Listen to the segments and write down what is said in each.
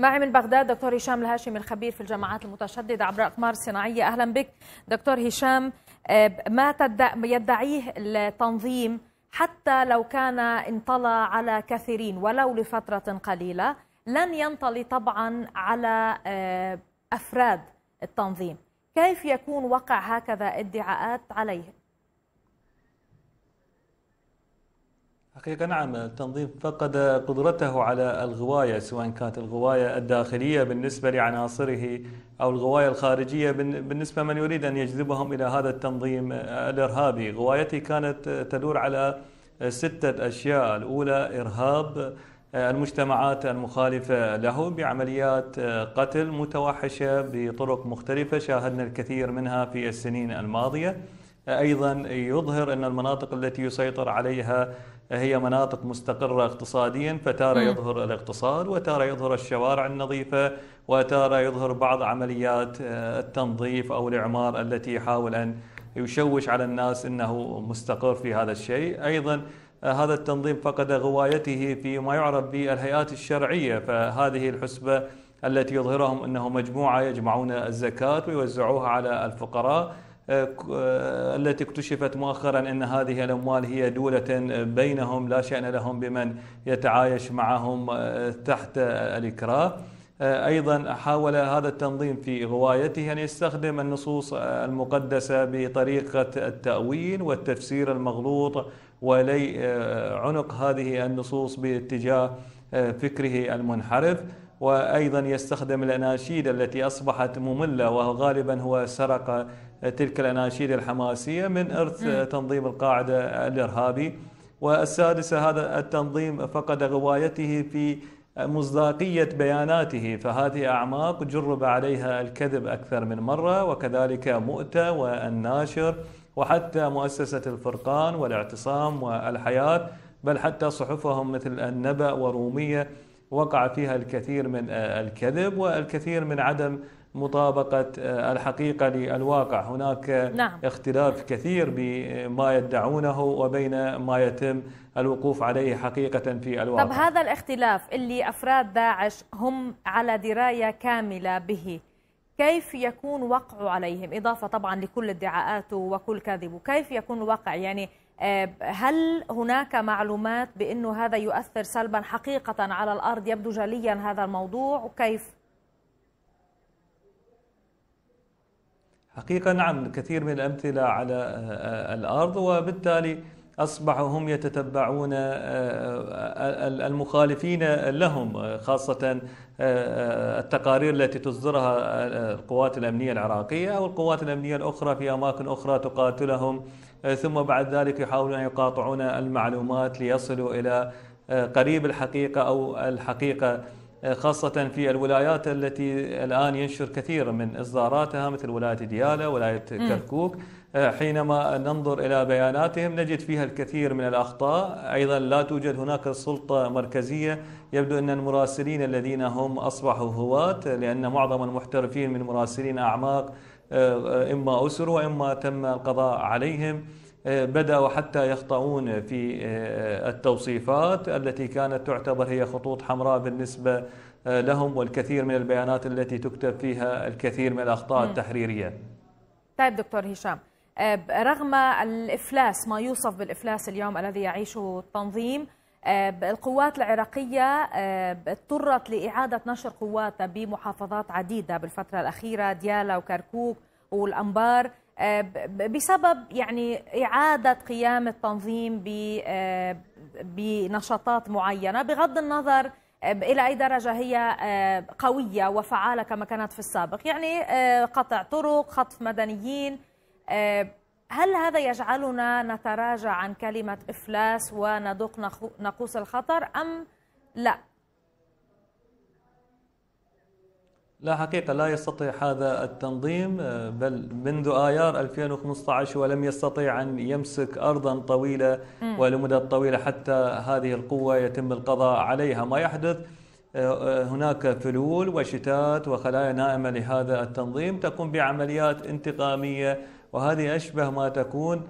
معي من بغداد دكتور هشام الهاشم الخبير في الجماعات المتشددة عبر أقمار صناعية أهلا بك دكتور هشام آه، ما يدعيه التنظيم حتى لو كان انطلى على كثيرين ولو لفترة قليلة لن ينطلي طبعا على آه، أفراد التنظيم كيف يكون وقع هكذا ادعاءات عليه حقيقة نعم التنظيم فقد قدرته على الغواية سواء كانت الغواية الداخلية بالنسبة لعناصره أو الغواية الخارجية بالنسبة من يريد أن يجذبهم إلى هذا التنظيم الإرهابي غوايتي كانت تدور على ستة أشياء الأولى إرهاب المجتمعات المخالفة له بعمليات قتل متوحشة بطرق مختلفة شاهدنا الكثير منها في السنين الماضية ايضا يظهر ان المناطق التي يسيطر عليها هي مناطق مستقره اقتصاديا فتاره يظهر الاقتصاد وتاره يظهر الشوارع النظيفه وتاره يظهر بعض عمليات آه، التنظيف او الاعمار التي يحاول ان يشوش على الناس انه مستقر في هذا الشيء، ايضا آه، هذا التنظيم فقد غوايته فيما يعرف بالهيئات الشرعيه فهذه الحسبه التي يظهرهم انه مجموعه يجمعون الزكاه ويوزعوها على الفقراء آه، آه، التي اكتشفت مؤخرا ان هذه الاموال هي دوله آه، بينهم لا شان لهم بمن يتعايش معهم تحت الاكراه ايضا حاول هذا التنظيم في غوايته ان يستخدم النصوص المقدسه بطريقه التاويل والتفسير المغلوط ولي عنق هذه النصوص باتجاه فكره المنحرف وايضا يستخدم الاناشيد التي اصبحت ممله وغالبا هو سرق تلك الأناشيد الحماسية من إرث تنظيم القاعدة الإرهابي والسادسة هذا التنظيم فقد غوايته في مصداقية بياناته فهذه أعماق جرب عليها الكذب أكثر من مرة وكذلك مؤتة والناشر وحتى مؤسسة الفرقان والاعتصام والحياة بل حتى صحفهم مثل النبأ ورومية وقع فيها الكثير من الكذب والكثير من عدم مطابقة آه، الحقيقة للواقع هناك آه، نعم. اختلاف كثير بما يدعونه وبين ما يتم الوقوف عليه حقيقة في الواقع طب هذا الاختلاف اللي أفراد داعش هم على دراية كاملة به كيف يكون وقعه عليهم إضافة طبعا لكل ادعاءاته وكل كذبه كيف يكون الواقع يعني آه، هل هناك معلومات بأنه هذا يؤثر سلبا حقيقة على الأرض يبدو جليا هذا الموضوع وكيف حقيقة نعم كثير من الأمثلة على آه، آه، الأرض وبالتالي أصبحوا هم يتتبعون آه، المخالفين لهم خاصة التقارير التي تصدرها القوات الأمنية العراقية أو القوات الأمنية الأخرى في أماكن أخرى تقاتلهم ثم بعد ذلك يحاولون أن يقاطعون المعلومات ليصلوا إلى قريب الحقيقة أو الحقيقة آه، خاصة في الولايات التي الآن ينشر كثير من إصداراتها مثل ولاية ديالى ولاية كركوك آه، حينما ننظر إلى بياناتهم نجد فيها الكثير من الأخطاء أيضا لا توجد هناك سلطة مركزية يبدو أن المراسلين الذين هم أصبحوا هواة لأن معظم المحترفين من مراسلين أعماق آه، إما أسر وإما تم القضاء عليهم آه، بدأوا حتى يخطئون في آه، التوصيفات التي كانت تعتبر هي خطوط حمراء بالنسبة آه، لهم والكثير من البيانات التي تكتب فيها الكثير من الأخطاء التحريرية طيب دكتور هشام رغم الإفلاس ما يوصف بالإفلاس اليوم الذي يعيشه التنظيم القوات العراقية اضطرت لإعادة نشر قواتها بمحافظات عديدة بالفترة الأخيرة ديالا وكركوك والأنبار آه، بسبب يعني إعادة قيام التنظيم آه، بنشاطات معينة بغض النظر آه، إلى أي درجة هي قوية وفعالة كما كانت في السابق يعني قطع طرق خطف مدنيين هل هذا يجعلنا نتراجع عن كلمة إفلاس وندق نقوس الخطر أم لا لا حقيقة لا يستطيع هذا التنظيم آه، بل منذ آيار 2015 ولم يستطيع أن يمسك أرضا طويلة ولمدة طويلة حتى هذه القوة يتم القضاء عليها ما يحدث آه، آه، هناك فلول وشتات وخلايا نائمة لهذا التنظيم تقوم بعمليات انتقامية وهذه أشبه ما تكون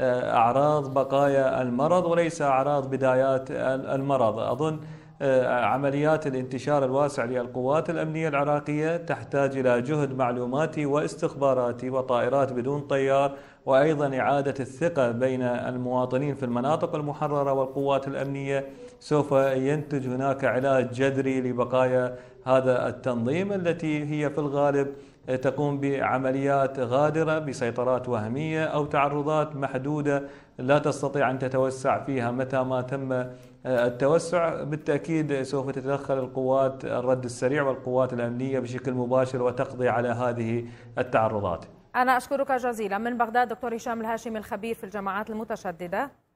أعراض بقايا المرض وليس أعراض بدايات المرض أظن آه، عمليات الانتشار الواسع للقوات الأمنية العراقية تحتاج إلى جهد معلوماتي واستخباراتي وطائرات بدون طيار وأيضا إعادة الثقة بين المواطنين في المناطق المحررة والقوات الأمنية سوف ينتج هناك علاج جذري لبقايا هذا التنظيم التي هي في الغالب تقوم بعمليات غادرة بسيطرات وهمية أو تعرضات محدودة لا تستطيع أن تتوسع فيها متى ما تم آه، التوسع بالتأكيد سوف تتدخل القوات الرد السريع والقوات الأمنية بشكل مباشر وتقضي على هذه التعرضات أنا أشكرك جزيلا من بغداد دكتور هشام الهاشمي الخبير في الجماعات المتشددة